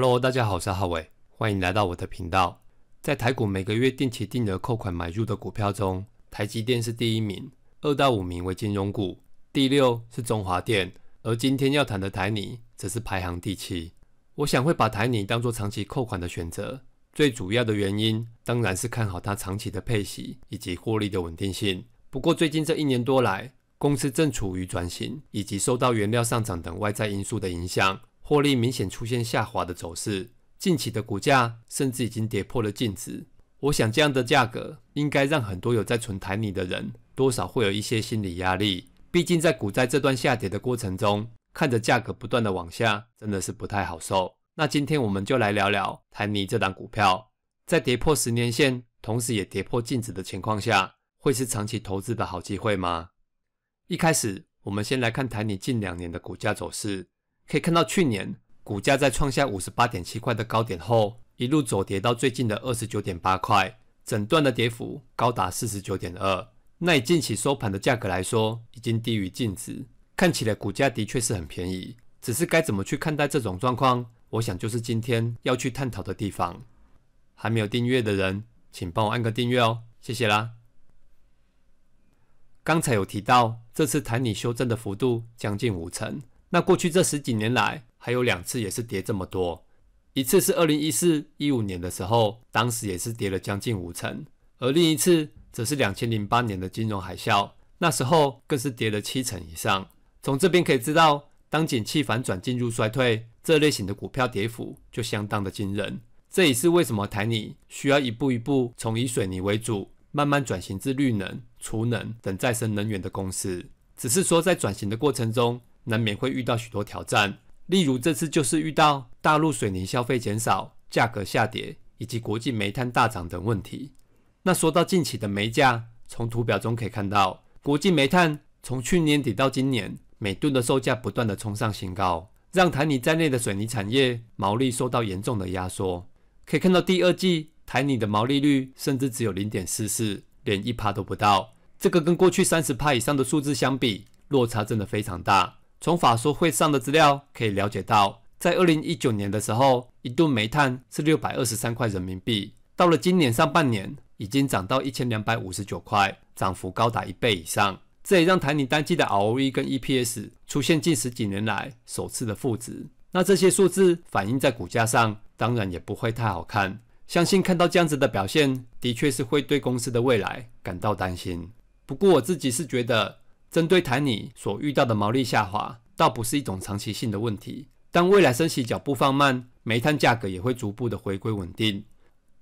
Hello，大家好，我是浩伟，欢迎来到我的频道。在台股每个月定期定额扣款买入的股票中，台积电是第一名，二到五名为金融股，第六是中华电，而今天要谈的台泥则是排行第七。我想会把台泥当做长期扣款的选择，最主要的原因当然是看好它长期的配息以及获利的稳定性。不过最近这一年多来，公司正处于转型，以及受到原料上涨等外在因素的影响。获利明显出现下滑的走势，近期的股价甚至已经跌破了净值。我想这样的价格应该让很多有在存台泥的人，多少会有一些心理压力。毕竟在股灾这段下跌的过程中，看着价格不断的往下，真的是不太好受。那今天我们就来聊聊台泥这档股票，在跌破十年线，同时也跌破净值的情况下，会是长期投资的好机会吗？一开始我们先来看台泥近两年的股价走势。可以看到，去年股价在创下五十八点七块的高点后，一路走跌到最近的二十九点八块，整段的跌幅高达四十九点二。那以近期收盘的价格来说，已经低于净值，看起来股价的确是很便宜。只是该怎么去看待这种状况？我想就是今天要去探讨的地方。还没有订阅的人，请帮我按个订阅哦，谢谢啦。刚才有提到，这次弹你修正的幅度将近五成。那过去这十几年来，还有两次也是跌这么多，一次是二零一四一五年的时候，当时也是跌了将近五成，而另一次则是两千零八年的金融海啸，那时候更是跌了七成以上。从这边可以知道，当景气反转进入衰退，这类型的股票跌幅就相当的惊人。这也是为什么台泥需要一步一步从以水泥为主，慢慢转型至绿能、储能等再生能源的公司。只是说在转型的过程中。难免会遇到许多挑战，例如这次就是遇到大陆水泥消费减少、价格下跌以及国际煤炭大涨等问题。那说到近期的煤价，从图表中可以看到，国际煤炭从去年底到今年，每吨的售价不断的冲上新高，让台泥在内的水泥产业毛利受到严重的压缩。可以看到，第二季台泥的毛利率甚至只有零点四四，连一趴都不到。这个跟过去三十趴以上的数字相比，落差真的非常大。从法说会上的资料可以了解到，在二零一九年的时候，一顿煤炭是六百二十三块人民币，到了今年上半年已经涨到一千两百五十九块，涨幅高达一倍以上。这也让台泥单季的 ROE 跟 EPS 出现近十几年来首次的负值。那这些数字反映在股价上，当然也不会太好看。相信看到这样子的表现，的确是会对公司的未来感到担心。不过我自己是觉得。针对台你所遇到的毛利下滑，倒不是一种长期性的问题。当未来升息脚步放慢，煤炭价格也会逐步的回归稳定。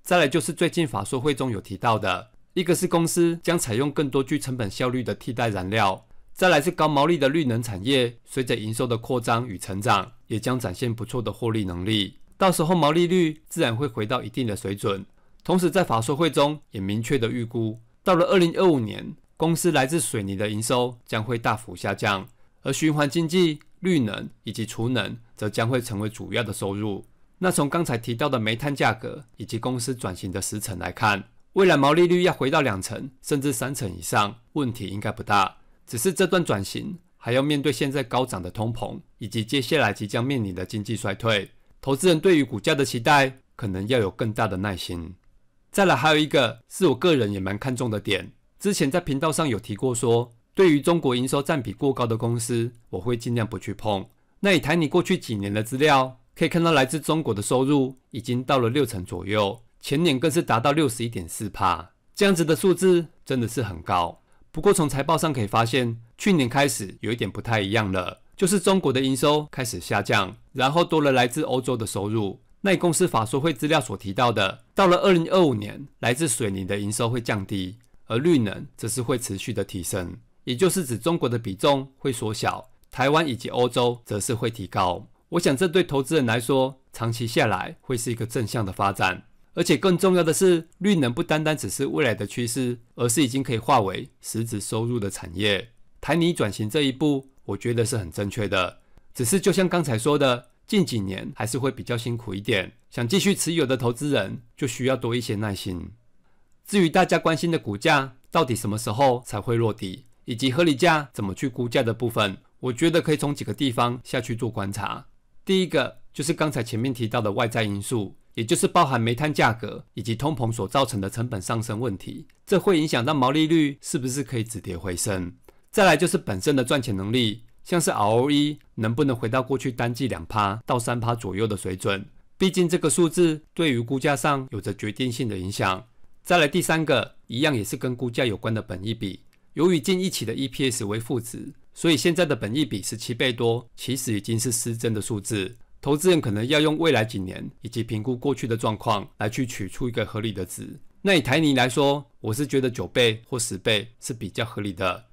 再来就是最近法说会中有提到的，一个是公司将采用更多具成本效率的替代燃料；再来是高毛利的绿能产业，随着营收的扩张与成长，也将展现不错的获利能力。到时候毛利率自然会回到一定的水准。同时，在法说会中也明确的预估，到了二零二五年。公司来自水泥的营收将会大幅下降，而循环经济、绿能以及储能则将会成为主要的收入。那从刚才提到的煤炭价格以及公司转型的时程来看，未来毛利率要回到两成甚至三成以上，问题应该不大。只是这段转型还要面对现在高涨的通膨以及接下来即将面临的经济衰退，投资人对于股价的期待可能要有更大的耐心。再来，还有一个是我个人也蛮看重的点。之前在频道上有提过，说对于中国营收占比过高的公司，我会尽量不去碰。那以台你过去几年的资料，可以看到来自中国的收入已经到了六成左右，前年更是达到六十一点四帕，这样子的数字真的是很高。不过从财报上可以发现，去年开始有一点不太一样了，就是中国的营收开始下降，然后多了来自欧洲的收入。那公司法说会资料所提到的，到了二零二五年，来自水泥的营收会降低。而绿能则是会持续的提升，也就是指中国的比重会缩小，台湾以及欧洲则是会提高。我想这对投资人来说，长期下来会是一个正向的发展。而且更重要的是，绿能不单单只是未来的趋势，而是已经可以化为实质收入的产业。台泥转型这一步，我觉得是很正确的。只是就像刚才说的，近几年还是会比较辛苦一点，想继续持有的投资人就需要多一些耐心。至于大家关心的股价到底什么时候才会落地，以及合理价怎么去估价的部分，我觉得可以从几个地方下去做观察。第一个就是刚才前面提到的外在因素，也就是包含煤炭价格以及通膨所造成的成本上升问题，这会影响到毛利率是不是可以止跌回升。再来就是本身的赚钱能力，像是 ROE 能不能回到过去单季两趴到三趴左右的水准，毕竟这个数字对于估价上有着决定性的影响。再来第三个，一样也是跟估价有关的本益比，由于近一期的 EPS 为负值，所以现在的本益比是七倍多，其实已经是失真的数字。投资人可能要用未来几年以及评估过去的状况来去取出一个合理的值。那以台泥来说，我是觉得九倍或十倍是比较合理的。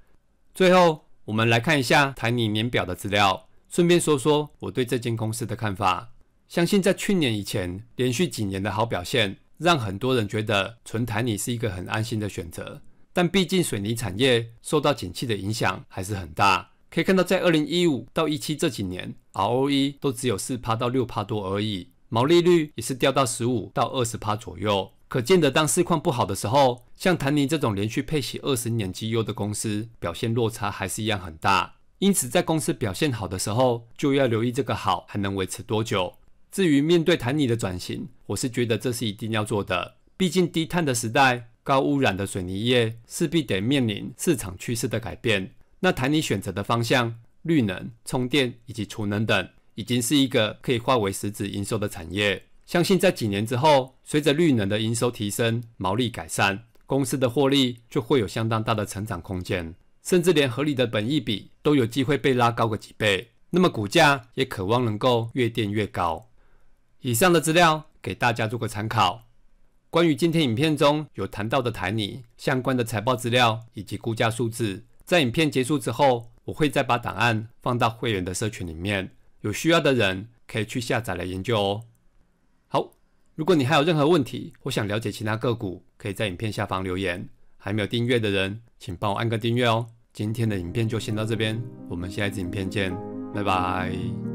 最后，我们来看一下台泥年表的资料，顺便说说我对这间公司的看法。相信在去年以前，连续几年的好表现。让很多人觉得纯台泥是一个很安心的选择，但毕竟水泥产业受到景气的影响还是很大。可以看到，在二零一五到一七这几年，ROE 都只有四趴到六趴多而已，毛利率也是掉到十五到二十趴左右。可见得，当市况不好的时候，像谭尼这种连续配息二十年绩优的公司，表现落差还是一样很大。因此，在公司表现好的时候，就要留意这个好还能维持多久。至于面对台你的转型，我是觉得这是一定要做的。毕竟低碳的时代，高污染的水泥业势必得面临市场趋势的改变。那谈你选择的方向，绿能、充电以及储能等，已经是一个可以化为实质营收的产业。相信在几年之后，随着绿能的营收提升、毛利改善，公司的获利就会有相当大的成长空间，甚至连合理的本益比都有机会被拉高个几倍。那么股价也渴望能够越垫越高。以上的资料给大家做个参考。关于今天影片中有谈到的台泥相关的财报资料以及估价数字，在影片结束之后，我会再把档案放到会员的社群里面，有需要的人可以去下载来研究哦。好，如果你还有任何问题，或想了解其他个股，可以在影片下方留言。还没有订阅的人，请帮我按个订阅哦。今天的影片就先到这边，我们下集影片见，拜拜。